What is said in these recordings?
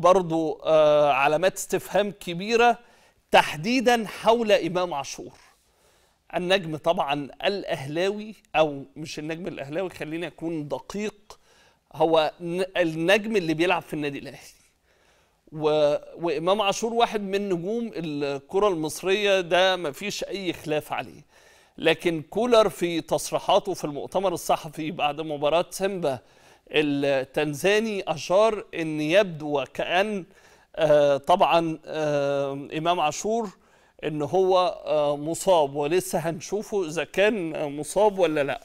برضو آه، علامات استفهام كبيرة تحديدا حول إمام عاشور النجم طبعا الأهلاوي أو مش النجم الأهلاوي خليني أكون دقيق هو النجم اللي بيلعب في النادي الأهلي و... وإمام عاشور واحد من نجوم الكرة المصرية ده ما فيش أي خلاف عليه لكن كولر في تصريحاته في المؤتمر الصحفي بعد مباراة سيمبا التنزاني أشار أن يبدو وكأن آه، طبعا آه، إمام عاشور أن هو آه، مصاب ولسه هنشوفه إذا كان مصاب ولا لأ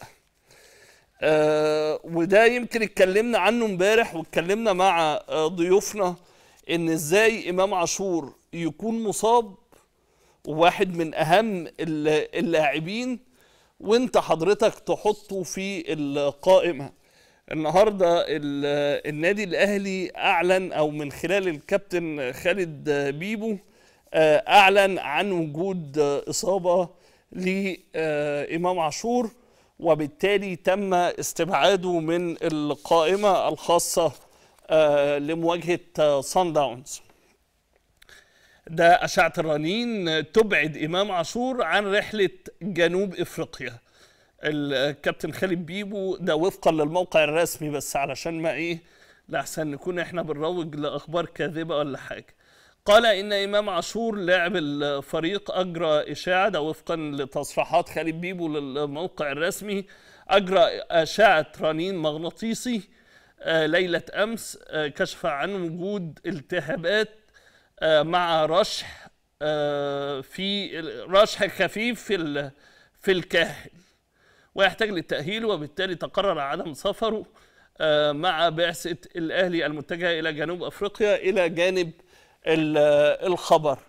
وده يمكن اتكلمنا عنه امبارح واتكلمنا مع ضيوفنا ان ازاي امام عاشور يكون مصاب وواحد من اهم اللاعبين وانت حضرتك تحطه في القائمه النهارده النادي الاهلي اعلن او من خلال الكابتن خالد بيبو آه، اعلن عن وجود اصابه لامام عاشور وبالتالي تم استبعاده من القائمه الخاصه آه، لمواجهه صن داونز ده اشعه الرنين تبعد امام عاشور عن رحله جنوب افريقيا الكابتن خالد بيبو ده وفقا للموقع الرسمي بس علشان ما ايه لاحسن نكون احنا بنروج لاخبار كاذبه ولا حاجه قال ان امام عاشور لاعب الفريق اجرى اشاعه ده وفقا لتصريحات خالد بيبو للموقع الرسمي اجرى اشاعه رنين مغناطيسي آه، ليله امس آه، كشف عن وجود التهابات آه، مع رشح في رشح خفيف في في الكاهل ويحتاج للتأهيل وبالتالي تقرر عدم سفره آه، مع بعثة الأهلي المتجهة إلى جنوب أفريقيا إلى جانب الخبر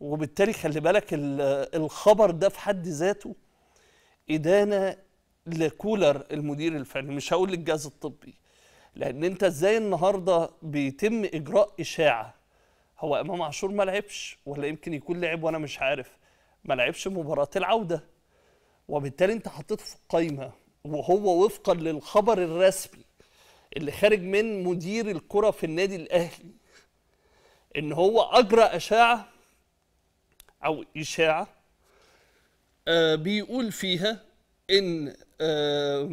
وبالتالي خلي بالك الخبر ده في حد ذاته إدانة لكولر المدير الفني مش هقول للجهاز الطبي لأن أنت إزاي النهاردة بيتم إجراء إشاعة هو إمام عاشور ما لعبش ولا يمكن يكون لعب وأنا مش عارف ما لعبش مباراة العودة وبالتالي انت حطيته في القايمه وهو وفقا للخبر الرسمي اللي خارج من مدير الكره في النادي الاهلي ان هو اجرى اشاعه او اشاعه آه بيقول فيها ان آه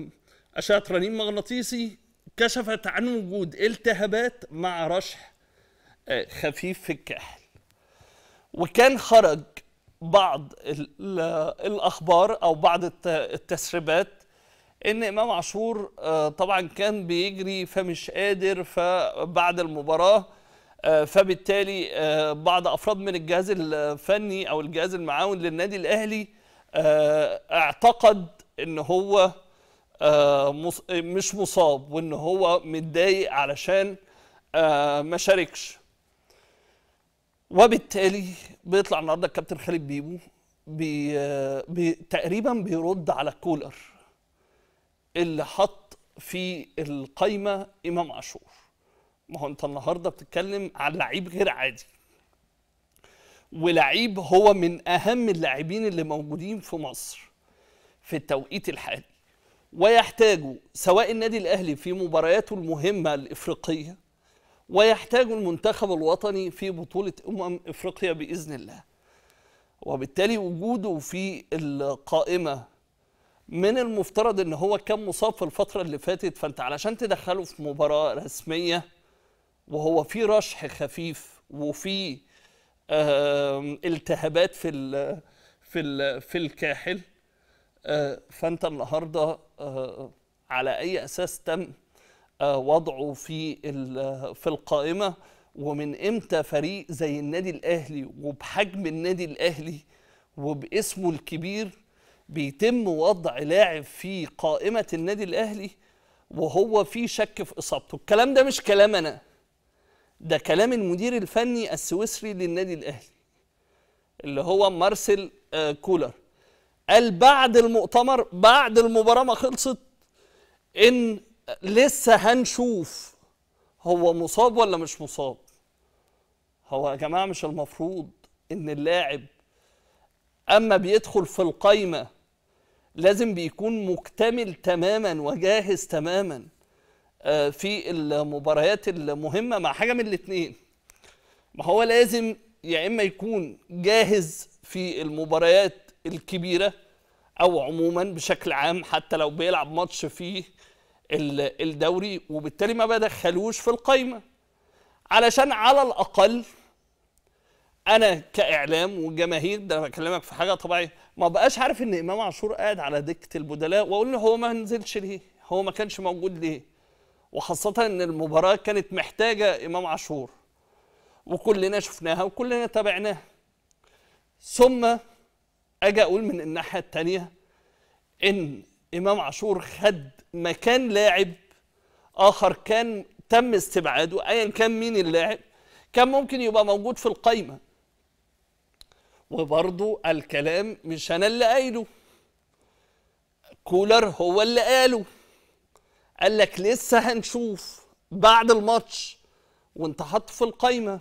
اشعه رنين مغناطيسي كشفت عن وجود التهابات مع رشح آه، خفيف في الكحل وكان خرج بعض الاخبار او بعض التسريبات ان امام عاشور آه، طبعا كان بيجري فمش قادر فبعد المباراه آه، فبالتالي آه، بعض افراد من الجهاز الفني او الجهاز المعاون للنادي الاهلي اعتقد ان هو مش مصاب وان هو متضايق علشان ما شاركش وبالتالي بيطلع النهارده الكابتن خالد بيبو بي بي تقريبا بيرد على كولر اللي حط في القايمه امام عاشور ما هو انت النهارده بتتكلم عن لعيب غير عادي ولعيب هو من اهم اللاعبين اللي موجودين في مصر في التوقيت الحالي ويحتاجوا سواء النادي الاهلي في مبارياته المهمه الافريقيه ويحتاج المنتخب الوطني في بطولة أمم إفريقيا بإذن الله وبالتالي وجوده في القائمة من المفترض ان هو كان مصاب في الفترة اللي فاتت فانت علشان تدخله في مباراة رسمية وهو في رشح خفيف وفي التهابات في الـ في الـ في الكاحل آه، فانت النهارده آه، على اي اساس تم آه، وضعه في في القائمه ومن امتى فريق زي النادي الاهلي وبحجم النادي الاهلي وباسمه الكبير بيتم وضع لاعب في قائمه النادي الاهلي وهو في شك في اصابته الكلام ده مش كلام انا ده كلام المدير الفني السويسري للنادي الاهلي اللي هو مارسيل آه، كولر قال بعد المؤتمر بعد المباراه ما خلصت ان لسه هنشوف هو مصاب ولا مش مصاب هو يا جماعه مش المفروض ان اللاعب اما بيدخل في القايمه لازم بيكون مكتمل تماما وجاهز تماما آه، في المباريات المهمه مع حاجه من الاثنين ما هو لازم يا اما يكون جاهز في المباريات الكبيره او عموما بشكل عام حتى لو بيلعب ماتش فيه الدوري وبالتالي ما بدخلوش في القايمه علشان على الاقل انا كاعلام وجماهير ده بكلمك في حاجه طبيعيه ما بقاش عارف ان امام عاشور قاعد على دكه البدلاء واقول له هو ما نزلش ليه هو ما كانش موجود ليه وخاصه ان المباراه كانت محتاجه امام عاشور وكلنا شفناها وكلنا تابعناها ثم اجي اقول من الناحيه الثانيه ان امام عاشور خد مكان لاعب اخر كان تم استبعاده ايا كان مين اللاعب كان ممكن يبقى موجود في القايمه وبرضو الكلام مش انا اللي قايله كولر هو اللي قاله قال لك لسه هنشوف بعد الماتش وانت حط في القايمه